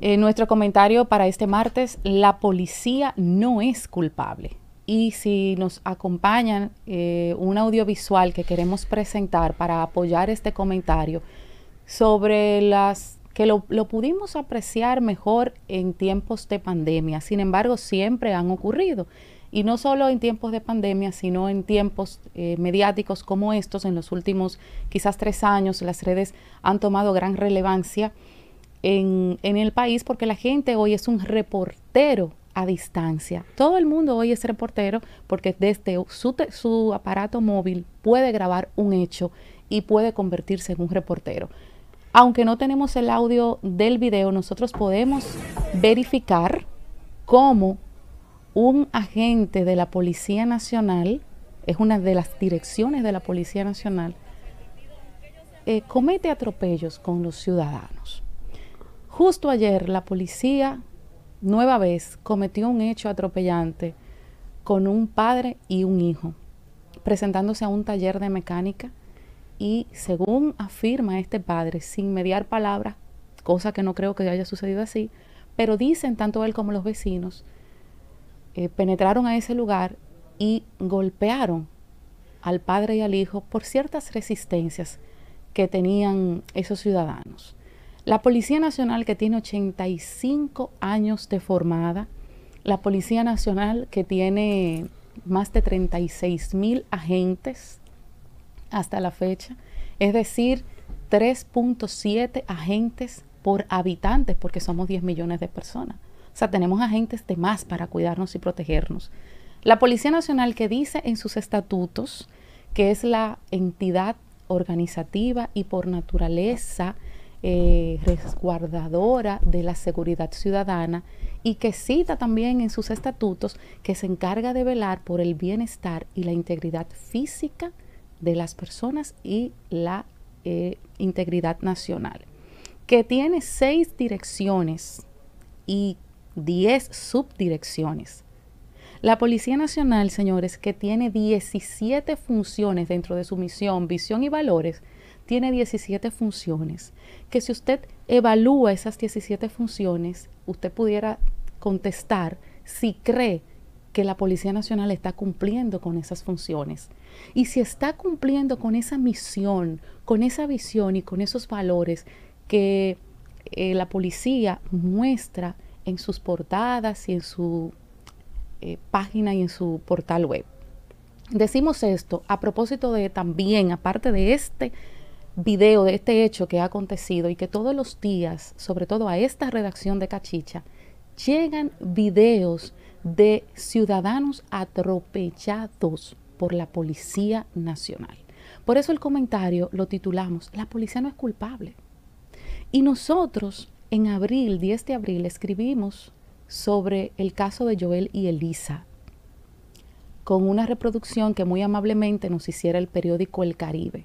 Eh, nuestro comentario para este martes, la policía no es culpable. Y si nos acompañan eh, un audiovisual que queremos presentar para apoyar este comentario sobre las que lo, pudimos apreciar mejor en tiempos de pandemia, sin embargo siempre han ocurrido y no solo en tiempos de pandemia, sino en tiempos eh, mediáticos como estos, en los últimos quizás tres años las redes han tomado gran relevancia en, el país porque la gente hoy es un reportero a distancia. Todo el mundo hoy es reportero porque desde su, aparato móvil puede grabar un hecho y puede convertirse en un reportero. Aunque no tenemos el audio del video, nosotros podemos verificar cómo un agente de la Policía Nacional, es una de las direcciones de la Policía Nacional, eh, comete atropellos con los ciudadanos. Justo ayer la policía nueva vez cometió un hecho atropellante con un padre y un hijo, presentándose a un taller de mecánica y según afirma este padre, sin mediar palabras, cosa que no creo que haya sucedido así, pero dicen tanto él como los vecinos, eh, penetraron a ese lugar y golpearon al padre y al hijo por ciertas resistencias que tenían esos ciudadanos. La Policía Nacional que tiene 85 años de formada, la Policía Nacional que tiene más de 36 mil agentes hasta la fecha, es decir, 3.7 agentes por habitantes, porque somos 10 millones de personas. O sea, tenemos agentes de más para cuidarnos y protegernos. La Policía Nacional que dice en sus estatutos que es la entidad organizativa y por naturaleza eh, resguardadora de la seguridad ciudadana y que cita también en sus estatutos que se encarga de velar por el bienestar y la integridad física de las personas y la eh, integridad nacional, que tiene seis direcciones y diez subdirecciones. La Policía Nacional, señores, que tiene 17 funciones dentro de su misión, visión y valores, tiene 17 funciones, que si usted evalúa esas 17 funciones, usted pudiera contestar si cree que la Policía Nacional está cumpliendo con esas funciones. Y si está cumpliendo con esa misión, con esa visión y con esos valores que eh, la policía muestra en sus portadas y en su eh, página y en su portal web. Decimos esto a propósito de también, aparte de este video de este hecho que ha acontecido y que todos los días, sobre todo a esta redacción de Cachicha, llegan videos de ciudadanos atropellados por la Policía Nacional. Por eso el comentario lo titulamos, La policía no es culpable. Y nosotros en abril, 10 de abril, escribimos sobre el caso de Joel y Elisa, con una reproducción que muy amablemente nos hiciera el periódico El Caribe.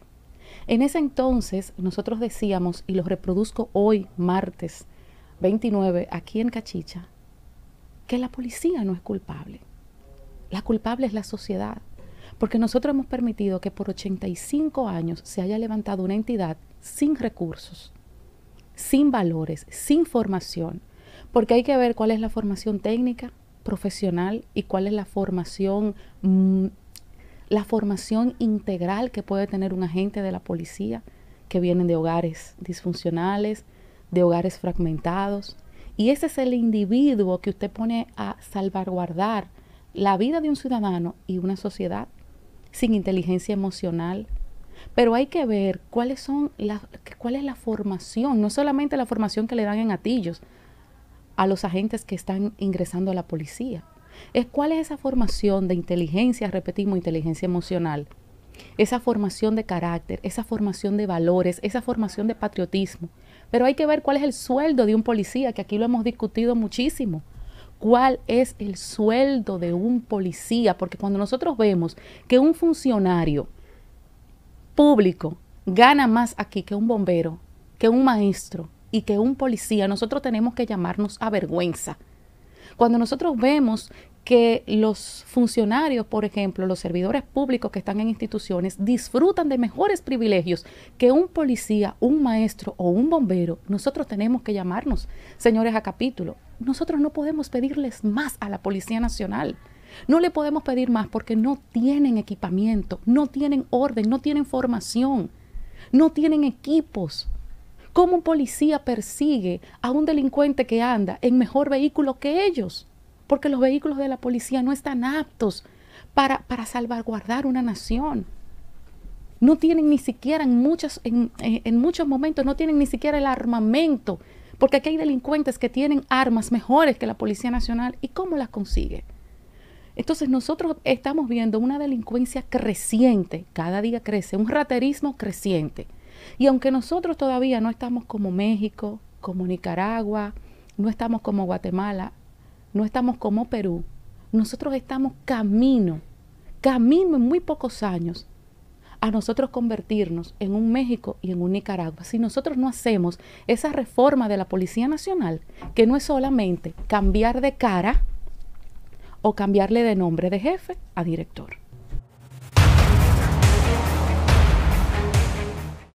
En ese entonces nosotros decíamos, y lo reproduzco hoy, martes 29, aquí en Cachicha, que la policía no es culpable. La culpable es la sociedad, porque nosotros hemos permitido que por 85 años se haya levantado una entidad sin recursos, sin valores, sin formación, porque hay que ver cuál es la formación técnica, profesional y cuál es la formación mm, la formación integral que puede tener un agente de la policía, que vienen de hogares disfuncionales, de hogares fragmentados. Y ese es el individuo que usted pone a salvaguardar la vida de un ciudadano y una sociedad sin inteligencia emocional. Pero hay que ver cuál es la formación, no solamente la formación que le dan en atillos a los agentes que están ingresando a la policía, es cuál es esa formación de inteligencia, repetimos, inteligencia emocional, esa formación de carácter, esa formación de valores, esa formación de patriotismo. Pero hay que ver cuál es el sueldo de un policía, que aquí lo hemos discutido muchísimo. ¿Cuál es el sueldo de un policía? Porque cuando nosotros vemos que un funcionario público gana más aquí que un bombero, que un maestro y que un policía, nosotros tenemos que llamarnos a vergüenza. Cuando nosotros vemos que los funcionarios, por ejemplo, los servidores públicos que están en instituciones, disfrutan de mejores privilegios que un policía, un maestro o un bombero, nosotros tenemos que llamarnos, señores a capítulo. Nosotros no podemos pedirles más a la Policía Nacional. No le podemos pedir más porque no tienen equipamiento, no tienen orden, no tienen formación, no tienen equipos ¿Cómo un policía persigue a un delincuente que anda en mejor vehículo que ellos? Porque los vehículos de la policía no están aptos para, salvaguardar una nación. No tienen ni siquiera en, en, eh, en muchos momentos, no tienen ni siquiera el armamento, porque aquí hay delincuentes que tienen armas mejores que la Policía Nacional. ¿Y cómo las consigue? Entonces nosotros estamos viendo una delincuencia creciente, cada día crece, un raterismo creciente. Y aunque nosotros todavía no estamos como México, como Nicaragua, no estamos como Guatemala, no estamos como Perú, nosotros estamos camino, camino en muy pocos años a nosotros convertirnos en un México y en un Nicaragua. Si nosotros no hacemos esa reforma de la Policía Nacional, que no es solamente cambiar de cara o cambiarle de nombre de jefe a director.